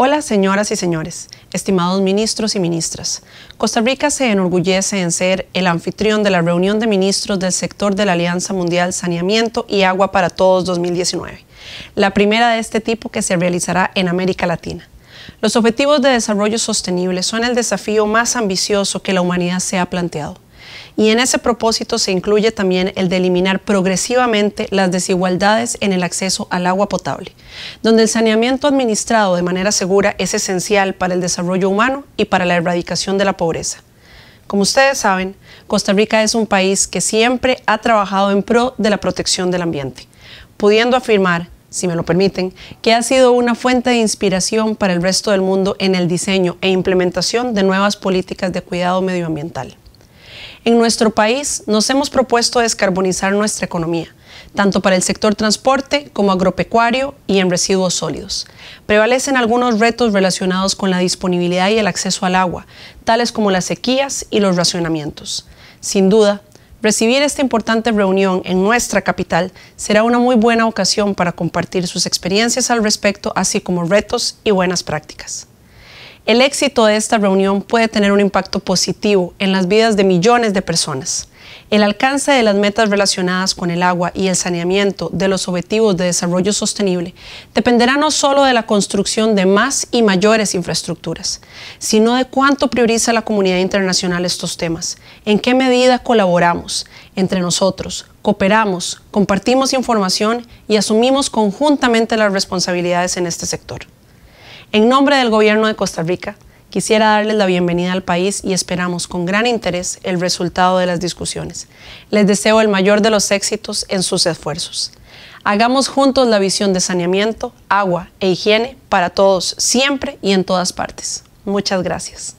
Hola, señoras y señores, estimados ministros y ministras. Costa Rica se enorgullece en ser el anfitrión de la reunión de ministros del sector de la Alianza Mundial Saneamiento y Agua para Todos 2019, la primera de este tipo que se realizará en América Latina. Los Objetivos de Desarrollo Sostenible son el desafío más ambicioso que la humanidad se ha planteado y en ese propósito se incluye también el de eliminar progresivamente las desigualdades en el acceso al agua potable, donde el saneamiento administrado de manera segura es esencial para el desarrollo humano y para la erradicación de la pobreza. Como ustedes saben, Costa Rica es un país que siempre ha trabajado en pro de la protección del ambiente, pudiendo afirmar si me lo permiten, que ha sido una fuente de inspiración para el resto del mundo en el diseño e implementación de nuevas políticas de cuidado medioambiental. En nuestro país nos hemos propuesto descarbonizar nuestra economía, tanto para el sector transporte como agropecuario y en residuos sólidos. Prevalecen algunos retos relacionados con la disponibilidad y el acceso al agua, tales como las sequías y los racionamientos. Sin duda, Recibir esta importante reunión en nuestra capital será una muy buena ocasión para compartir sus experiencias al respecto, así como retos y buenas prácticas. El éxito de esta reunión puede tener un impacto positivo en las vidas de millones de personas. El alcance de las metas relacionadas con el agua y el saneamiento de los objetivos de desarrollo sostenible dependerá no solo de la construcción de más y mayores infraestructuras, sino de cuánto prioriza la comunidad internacional estos temas, en qué medida colaboramos entre nosotros, cooperamos, compartimos información y asumimos conjuntamente las responsabilidades en este sector. En nombre del Gobierno de Costa Rica, quisiera darles la bienvenida al país y esperamos con gran interés el resultado de las discusiones. Les deseo el mayor de los éxitos en sus esfuerzos. Hagamos juntos la visión de saneamiento, agua e higiene para todos, siempre y en todas partes. Muchas gracias.